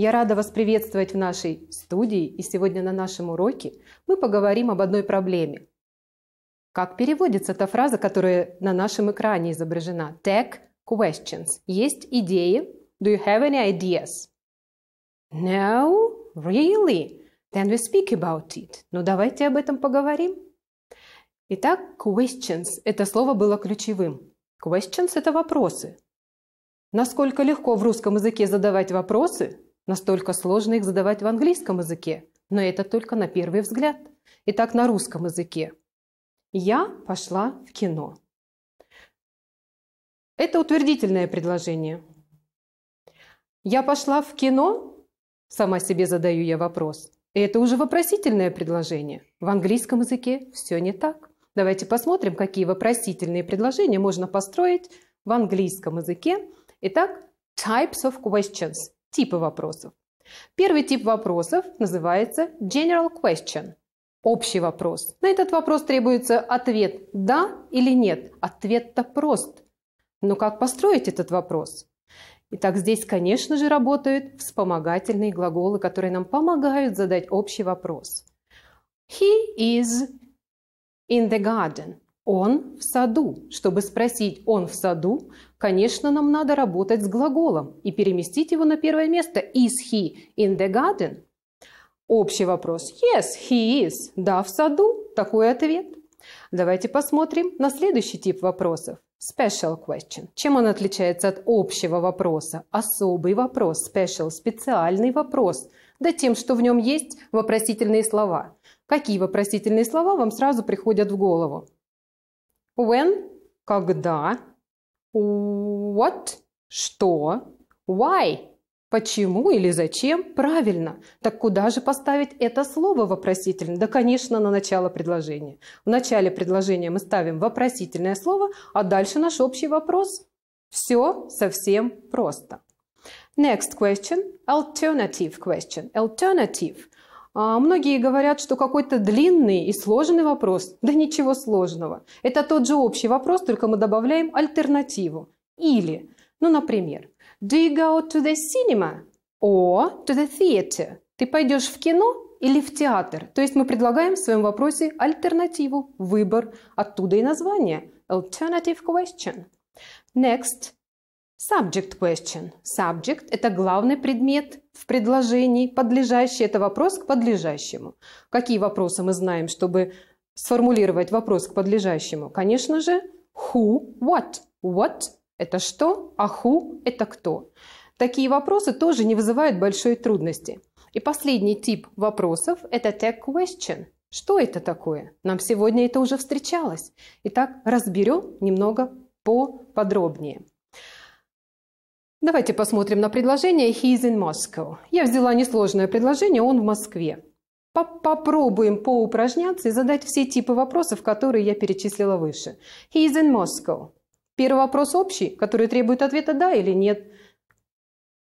Я рада вас приветствовать в нашей студии, и сегодня на нашем уроке мы поговорим об одной проблеме. Как переводится та фраза, которая на нашем экране изображена? Tag questions. Есть идеи? Do you have any ideas? No? Really? Then we speak about it. Ну, давайте об этом поговорим. Итак, questions – это слово было ключевым. Questions – это вопросы. Насколько легко в русском языке задавать вопросы, Настолько сложно их задавать в английском языке, но это только на первый взгляд. Итак, на русском языке. Я пошла в кино. Это утвердительное предложение. Я пошла в кино? Сама себе задаю я вопрос. это уже вопросительное предложение. В английском языке все не так. Давайте посмотрим, какие вопросительные предложения можно построить в английском языке. Итак, types of questions – типы вопросов. Первый тип вопросов называется general question – общий вопрос. На этот вопрос требуется ответ «да» или «нет». Ответ-то прост. Но как построить этот вопрос? Итак, здесь, конечно же, работают вспомогательные глаголы, которые нам помогают задать общий вопрос. He is in the garden. «он в саду». Чтобы спросить «он в саду», конечно, нам надо работать с глаголом и переместить его на первое место «is he in the garden?» Общий вопрос «yes, he is». «Да, в саду». Такой ответ. Давайте посмотрим на следующий тип вопросов. Special question. Чем он отличается от общего вопроса? Особый вопрос, special, специальный вопрос. Да тем, что в нем есть вопросительные слова. Какие вопросительные слова вам сразу приходят в голову? When – когда. What – что. Why – почему или зачем. Правильно. Так куда же поставить это слово вопросительное? Да, конечно, на начало предложения. В начале предложения мы ставим вопросительное слово, а дальше наш общий вопрос. Все совсем просто. Next question – alternative question. Alternative – а, многие говорят, что какой-то длинный и сложный вопрос. Да ничего сложного. Это тот же общий вопрос, только мы добавляем альтернативу. Или, ну, например, Do you go to the cinema? Or to the theater? Ты пойдешь в кино или в театр? То есть мы предлагаем в своем вопросе альтернативу, выбор. Оттуда и название. Alternative question. Next. Subject question. Subject – это главный предмет в предложении, подлежащий – это вопрос к подлежащему. Какие вопросы мы знаем, чтобы сформулировать вопрос к подлежащему? Конечно же, who, what. What – это что, а who – это кто. Такие вопросы тоже не вызывают большой трудности. И последний тип вопросов – это tag question. Что это такое? Нам сегодня это уже встречалось. Итак, разберем немного поподробнее. Давайте посмотрим на предложение «He is in Moscow». Я взяла несложное предложение «Он в Москве». Попробуем поупражняться и задать все типы вопросов, которые я перечислила выше. «He is in Moscow». Первый вопрос общий, который требует ответа «да» или «нет».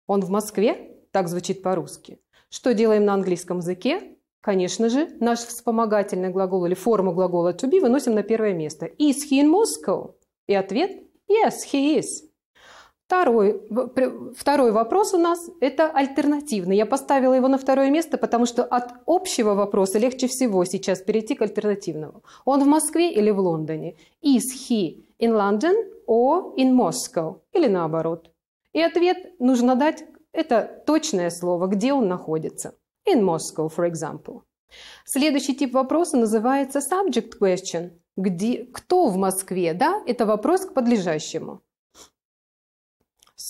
«Он в Москве?» – так звучит по-русски. Что делаем на английском языке? Конечно же, наш вспомогательный глагол или форму глагола to be выносим на первое место. Is he in Moscow? И ответ – yes, he is. Второй, второй вопрос у нас – это альтернативный. Я поставила его на второе место, потому что от общего вопроса легче всего сейчас перейти к альтернативному. Он в Москве или в Лондоне? Is he in London or in Moscow? Или наоборот? И ответ нужно дать – это точное слово, где он находится. In Moscow, for example. Следующий тип вопроса называется subject question. Где, кто в Москве? Да? Это вопрос к подлежащему.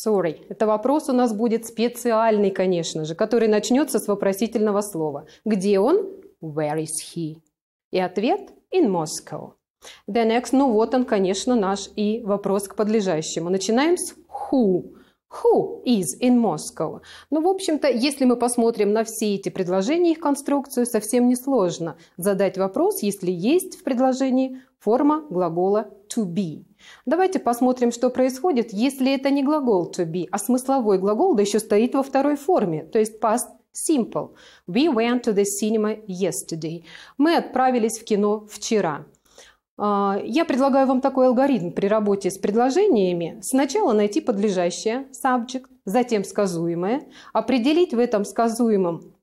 Sorry. Это вопрос у нас будет специальный, конечно же, который начнется с вопросительного слова. Где он? Where is he? И ответ in Moscow. The next, ну вот он, конечно, наш и вопрос к подлежащему. Начинаем с who. Who is in Moscow? Ну, в общем-то, если мы посмотрим на все эти предложения, их конструкцию, совсем несложно задать вопрос, если есть в предложении форма глагола to be. Давайте посмотрим, что происходит, если это не глагол to be, а смысловой глагол, да еще стоит во второй форме, то есть past simple. We went to the cinema yesterday. Мы отправились в кино вчера. А, я предлагаю вам такой алгоритм при работе с предложениями. Сначала найти подлежащее, subject, затем сказуемое, определить в этом сказуемом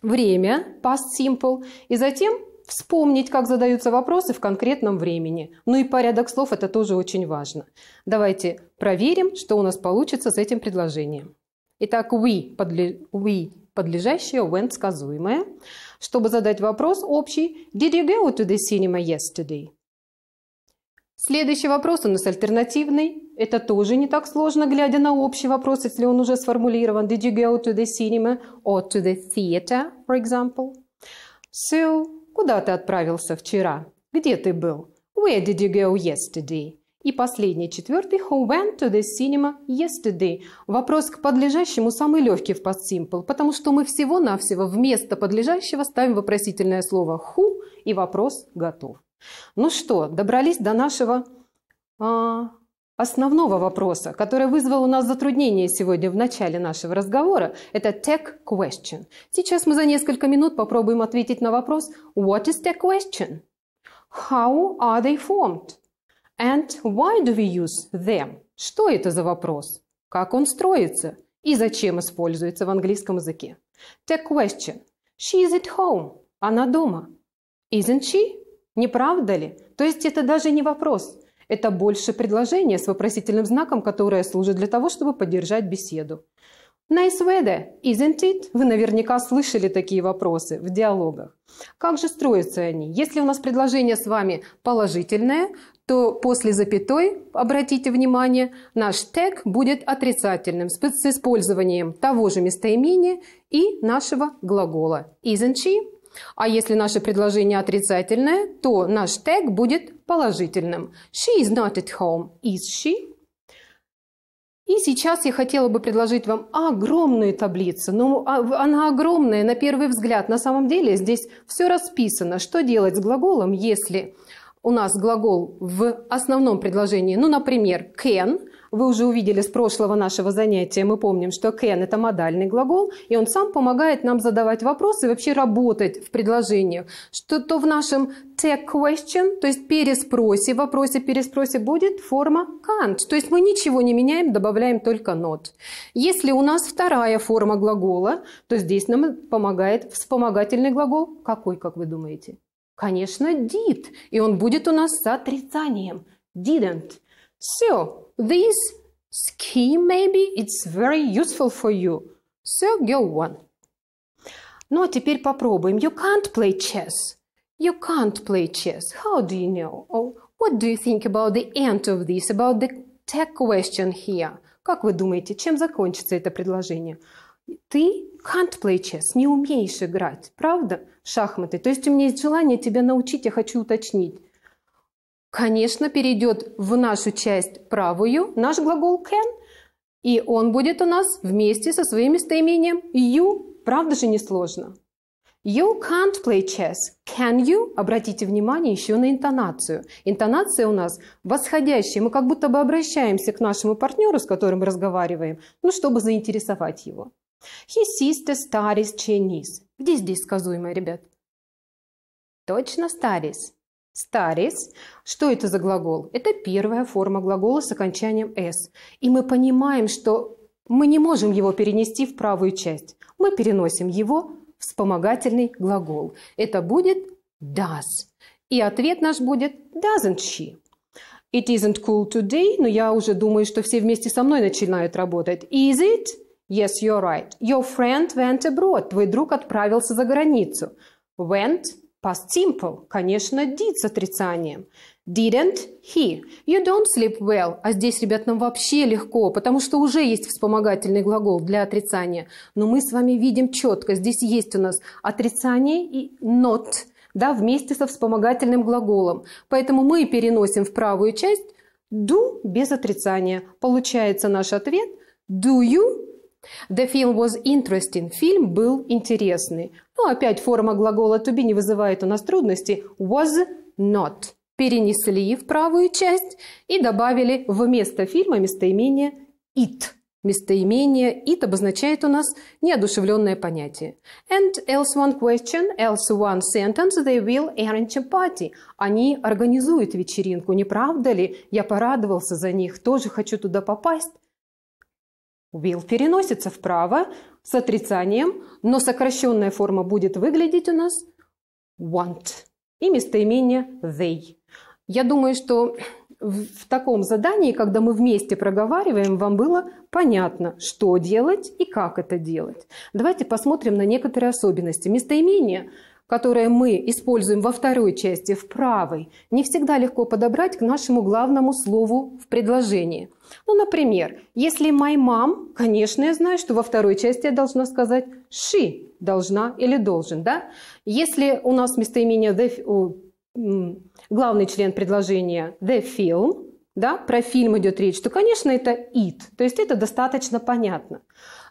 время, past simple, и затем вспомнить, как задаются вопросы в конкретном времени. Ну и порядок слов – это тоже очень важно. Давайте проверим, что у нас получится с этим предложением. Итак, we, подле... we подлежащее, when сказуемое. Чтобы задать вопрос общий, did you go to the cinema yesterday? Следующий вопрос у нас альтернативный. Это тоже не так сложно, глядя на общий вопрос, если он уже сформулирован. Did you go to the cinema or to the theater, for example? So, Куда ты отправился вчера? Где ты был? Where did you go yesterday? И последний, четвертый, who went to the cinema yesterday? Вопрос к подлежащему самый легкий в past simple, потому что мы всего-навсего вместо подлежащего ставим вопросительное слово who и вопрос готов. Ну что, добрались до нашего а, основного вопроса, который вызвал у нас затруднение сегодня в начале нашего разговора, это tech question. Сейчас мы за несколько минут попробуем ответить на вопрос What is tech question? How are they formed? And why do we use them? Что это за вопрос? Как он строится? И зачем используется в английском языке? Tech question. She is at home. Она дома. Isn't she? Не правда ли? То есть это даже не вопрос – это больше предложение с вопросительным знаком, которое служит для того, чтобы поддержать беседу. Nice weather, isn't it? Вы наверняка слышали такие вопросы в диалогах. Как же строятся они? Если у нас предложение с вами положительное, то после запятой, обратите внимание, наш тег будет отрицательным с использованием того же местоимения и нашего глагола isn't she а если наше предложение отрицательное, то наш тег будет положительным. She is not at home. Is she? И сейчас я хотела бы предложить вам огромную таблицу. Ну, а, она огромная на первый взгляд. На самом деле здесь все расписано. Что делать с глаголом, если у нас глагол в основном предложении, ну, например, can – вы уже увидели с прошлого нашего занятия, мы помним, что can – это модальный глагол, и он сам помогает нам задавать вопросы и вообще работать в предложениях. Что-то в нашем tag question, то есть переспросе, в вопросе переспросе будет форма can't. То есть мы ничего не меняем, добавляем только not. Если у нас вторая форма глагола, то здесь нам помогает вспомогательный глагол. Какой, как вы думаете? Конечно, did. И он будет у нас с отрицанием. Didn't. So, this scheme maybe it's very useful for you. So, go on. Ну, а теперь попробуем. You can't play chess. You can't play chess. How do you know? Or what do you think about the end of this, about the tag question here? Как вы думаете, чем закончится это предложение? Ты can't play chess, не умеешь играть, правда? Шахматы. То есть у меня есть желание тебя научить, я хочу уточнить конечно, перейдет в нашу часть правую наш глагол can, и он будет у нас вместе со своим местоимением you. Правда же несложно. You can't play chess. Can you? Обратите внимание еще на интонацию. Интонация у нас восходящая. Мы как будто бы обращаемся к нашему партнеру, с которым разговариваем, ну, чтобы заинтересовать его. His sister studies Chinese. Где здесь сказуемое, ребят? Точно studies. Старис. Что это за глагол? Это первая форма глагола с окончанием s И мы понимаем, что мы не можем его перенести в правую часть. Мы переносим его в вспомогательный глагол. Это будет «does». И ответ наш будет «doesn't she». It isn't cool today, но я уже думаю, что все вместе со мной начинают работать. Is it? Yes, you're right. Your friend went abroad. Твой друг отправился за границу. Went Past simple, конечно, did с отрицанием. Didn't he. You don't sleep well. А здесь, ребят, нам вообще легко, потому что уже есть вспомогательный глагол для отрицания. Но мы с вами видим четко, здесь есть у нас отрицание и not, да, вместе со вспомогательным глаголом. Поэтому мы переносим в правую часть do без отрицания. Получается наш ответ do you The film was interesting. Фильм был интересный. Но ну, опять форма глагола to be не вызывает у нас трудностей. Was not. Перенесли в правую часть и добавили вместо фильма местоимение it. Местоимение it обозначает у нас неодушевленное понятие. And else one question, else one sentence, they will arrange a party. Они организуют вечеринку, не правда ли? Я порадовался за них, тоже хочу туда попасть. Will переносится вправо с отрицанием, но сокращенная форма будет выглядеть у нас want и местоимение they. Я думаю, что в таком задании, когда мы вместе проговариваем, вам было понятно, что делать и как это делать. Давайте посмотрим на некоторые особенности. Местоимение – которое мы используем во второй части, в правой, не всегда легко подобрать к нашему главному слову в предложении. Ну, например, если my mom, конечно, я знаю, что во второй части я должна сказать she, должна или должен, да? Если у нас местоимение the, главный член предложения the film, да, про фильм идет речь, то, конечно, это it. То есть это достаточно понятно.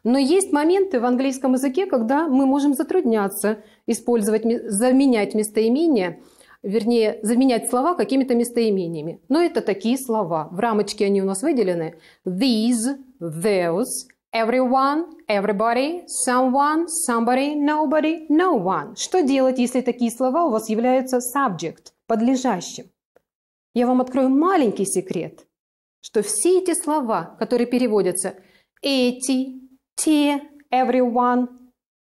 Но есть моменты в английском языке, когда мы можем затрудняться использовать, заменять местоимения, вернее, заменять слова какими-то местоимениями. Но это такие слова. В рамочке они у нас выделены. These, those, everyone, everybody, someone, somebody, nobody, no one. Что делать, если такие слова у вас являются subject, подлежащим? Я вам открою маленький секрет, что все эти слова, которые переводятся эти, те, everyone,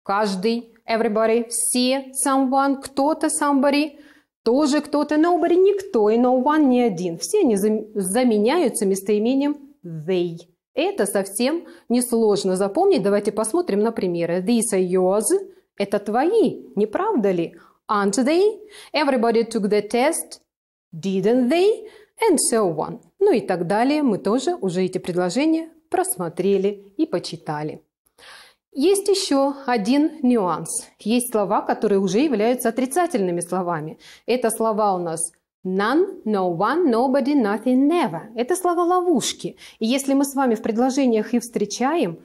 каждый, everybody, все, someone, кто-то, somebody, тоже кто-то, nobody, никто и no one не один. Все они заменяются местоимением they. Это совсем несложно запомнить. Давайте посмотрим на примеры. These are yours. Это твои, не правда ли? Aren't they? Everybody took the test didn't they, and so on. Ну и так далее. Мы тоже уже эти предложения просмотрели и почитали. Есть еще один нюанс. Есть слова, которые уже являются отрицательными словами. Это слова у нас none, no one, nobody, nothing, never. Это слова ловушки. И если мы с вами в предложениях и встречаем,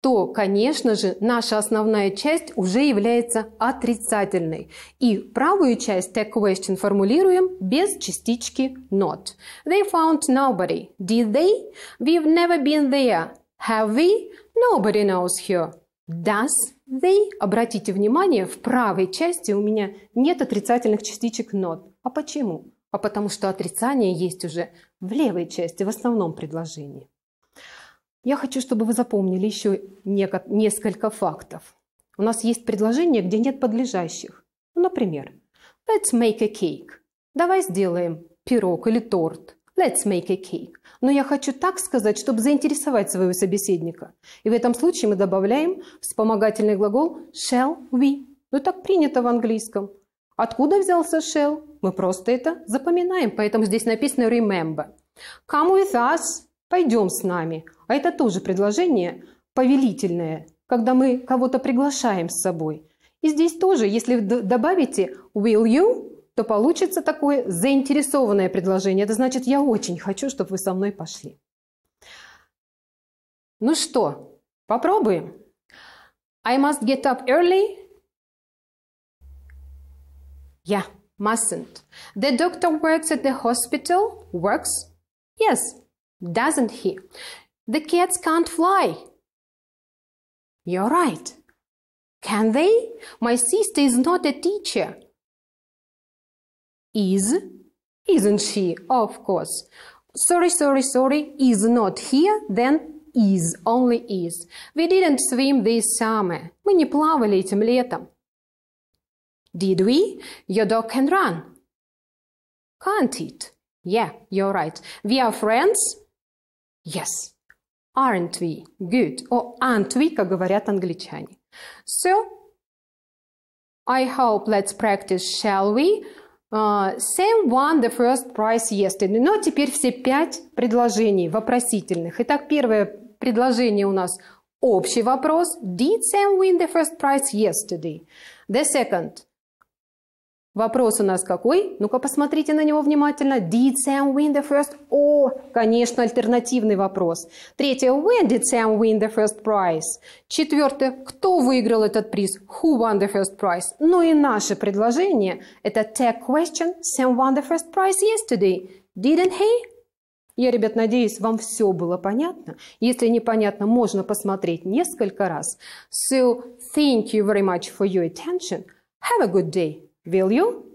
то, конечно же, наша основная часть уже является отрицательной. И правую часть tag question формулируем без частички not. They found nobody. Did they? We've never been there. Have we? Nobody knows here. Does they? Обратите внимание, в правой части у меня нет отрицательных частичек not. А почему? А потому что отрицание есть уже в левой части, в основном предложении. Я хочу, чтобы вы запомнили еще несколько фактов. У нас есть предложение, где нет подлежащих. Ну, например, let's make a cake. Давай сделаем пирог или торт. Let's make a cake. Но я хочу так сказать, чтобы заинтересовать своего собеседника. И в этом случае мы добавляем вспомогательный глагол shall we. Ну так принято в английском. Откуда взялся shall? Мы просто это запоминаем, поэтому здесь написано remember. Come with us пойдем с нами. А это тоже предложение повелительное, когда мы кого-то приглашаем с собой. И здесь тоже, если добавите will you, то получится такое заинтересованное предложение. Это значит, я очень хочу, чтобы вы со мной пошли. Ну что, попробуем. I must get up early. Yeah, mustn't. The doctor works at the hospital. Works? Yes, doesn't he? The cats can't fly. You're right. Can they? My sister is not a teacher. Is? Isn't she? Of course. Sorry, sorry, sorry. Is not here, then is, only is. We didn't swim this summer. Мы не плавали этим летом. Did we? Your dog can run. Can't it? Yeah, you're right. We are friends. Yes. Aren't we good? Or aren't we, как говорят англичане. So, I hope let's practice, shall we? Uh, Sam won the first prize yesterday. Но теперь все пять предложений вопросительных. Итак, первое предложение у нас общий вопрос. Did Sam win the first prize yesterday? The second – Вопрос у нас какой? Ну-ка посмотрите на него внимательно. Did Sam win the first? О, конечно, альтернативный вопрос. Третье. When did Sam win the first prize? Четвертое. Кто выиграл этот приз? Who won the first prize? Ну и наше предложение. Это tag question. Sam won the first prize yesterday. Didn't he? Я, ребят, надеюсь, вам все было понятно. Если непонятно, можно посмотреть несколько раз. So, thank you very much for your attention. Have a good day. Value